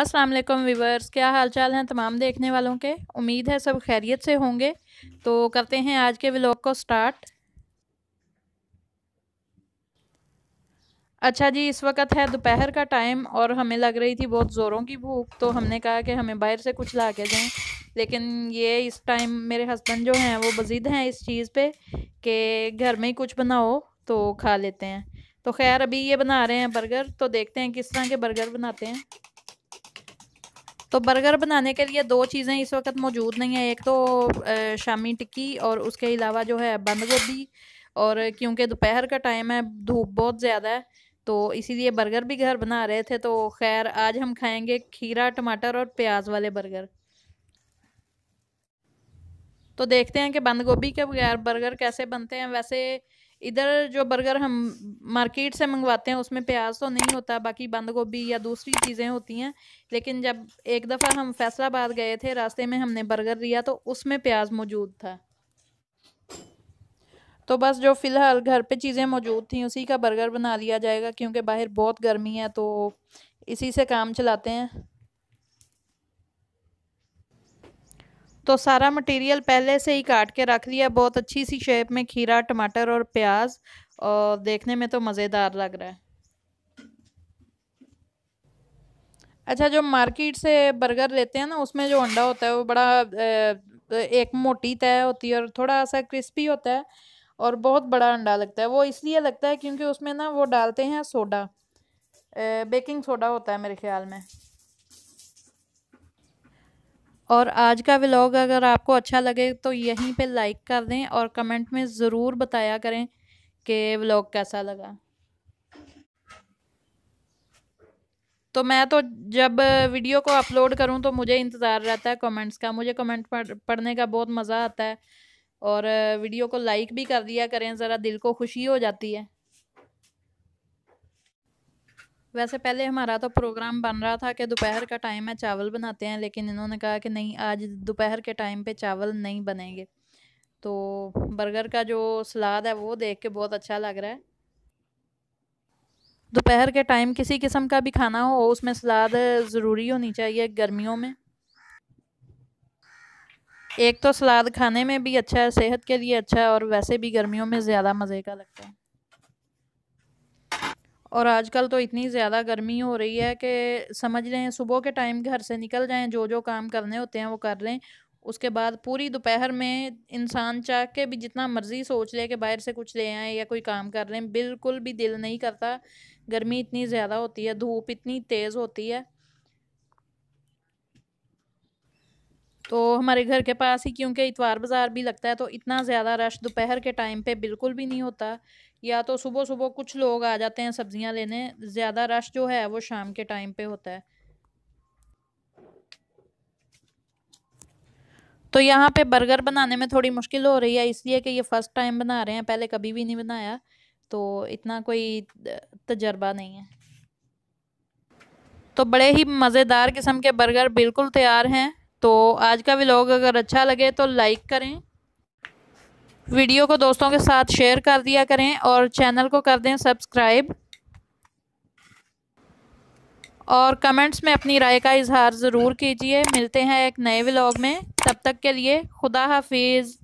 Aslam viewers क्या हालचाल हैं तमाम देखने वालों के उम्मीद है सब खैरियत से होंगे तो करते हैं आज के व्लॉग को स्टार्ट अच्छा जी इस वक्त है दोपहर का टाइम और हमें लग रही थी बहुत ज़ोरों की भूख तो हमने कहा कि हमें बाहर से कुछ ला के दें लेकिन ये इस टाइम मेरे हस्बैंड जो हैं वो बजिद हैं इस चीज़ पे कि घर में ही कुछ बनाओ तो खा लेते हैं तो खैर अभी ये बना रहे हैं बर्गर तो देखते हैं किस तरह के बर्गर बनाते हैं तो बर्गर बनाने के लिए दो चीज़ें इस वक्त मौजूद नहीं है एक तो शामी टिक्की और उसके अलावा जो है बंद गोभी और क्योंकि दोपहर का टाइम है धूप बहुत ज़्यादा है तो इसीलिए बर्गर भी घर बना रहे थे तो खैर आज हम खाएंगे खीरा टमाटर और प्याज वाले बर्गर तो देखते हैं कि बंद गोभी के बगैर बर्गर कैसे बनते हैं वैसे इधर जो बर्गर हम मार्केट से मंगवाते हैं उसमें प्याज तो नहीं होता बाकी बंद गोभी या दूसरी चीज़ें होती हैं लेकिन जब एक दफ़ा हम फैसलाबाद गए थे रास्ते में हमने बर्गर लिया तो उसमें प्याज मौजूद था तो बस जो फ़िलहाल घर पे चीज़ें मौजूद थी उसी का बर्गर बना लिया जाएगा क्योंकि बाहर बहुत गर्मी है तो इसी से काम चलाते हैं तो सारा मटेरियल पहले से ही काट के रख लिया बहुत अच्छी सी शेप में खीरा टमाटर और प्याज और देखने में तो मज़ेदार लग रहा है अच्छा जो मार्केट से बर्गर लेते हैं ना उसमें जो अंडा होता है वो बड़ा एक मोटी तय होती है और थोड़ा सा क्रिस्पी होता है और बहुत बड़ा अंडा लगता है वो इसलिए लगता है क्योंकि उसमें ना वो डालते हैं सोडा बेकिंग सोडा होता है मेरे ख्याल में और आज का व्लॉग अगर आपको अच्छा लगे तो यहीं पे लाइक कर दें और कमेंट में ज़रूर बताया करें कि व्लॉग कैसा लगा तो मैं तो जब वीडियो को अपलोड करूं तो मुझे इंतज़ार रहता है कमेंट्स का मुझे कमेंट पढ़ने का बहुत मज़ा आता है और वीडियो को लाइक भी कर दिया करें ज़रा दिल को खुशी हो जाती है वैसे पहले हमारा तो प्रोग्राम बन रहा था कि दोपहर का टाइम है चावल बनाते हैं लेकिन इन्होंने कहा कि नहीं आज दोपहर के टाइम पे चावल नहीं बनेंगे तो बर्गर का जो सलाद है वो देख के बहुत अच्छा लग रहा है दोपहर के टाइम किसी किस्म का भी खाना हो उसमें सलाद ज़रूरी होनी चाहिए गर्मियों में एक तो सलाद खाने में भी अच्छा है सेहत के लिए अच्छा है और वैसे भी गर्मियों में ज़्यादा मज़े का लगता है और आजकल तो इतनी ज़्यादा गर्मी हो रही है कि समझ लें सुबह के टाइम घर से निकल जाएं जो जो काम करने होते हैं वो कर लें उसके बाद पूरी दोपहर में इंसान चाह के भी जितना मर्ज़ी सोच ले कि बाहर से कुछ ले आए या कोई काम कर लें बिल्कुल भी दिल नहीं करता गर्मी इतनी ज़्यादा होती है धूप इतनी तेज़ होती है तो हमारे घर के पास ही क्योंकि इतवार बाज़ार भी लगता है तो इतना ज़्यादा रश दोपहर के टाइम पे बिल्कुल भी नहीं होता या तो सुबह सुबह कुछ लोग आ जाते हैं सब्जियां लेने ज़्यादा रश जो है वो शाम के टाइम पे होता है तो यहाँ पे बर्गर बनाने में थोड़ी मुश्किल हो रही है इसलिए कि ये फ़र्स्ट टाइम बना रहे हैं पहले कभी भी नहीं बनाया तो इतना कोई तजर्बा नहीं है तो बड़े ही मज़ेदार किस्म के बर्गर बिल्कुल तैयार हैं तो आज का व्लॉग अगर अच्छा लगे तो लाइक करें वीडियो को दोस्तों के साथ शेयर कर दिया करें और चैनल को कर दें सब्सक्राइब और कमेंट्स में अपनी राय का इजहार ज़रूर कीजिए मिलते हैं एक नए व्लॉग में तब तक के लिए खुदा हाफिज़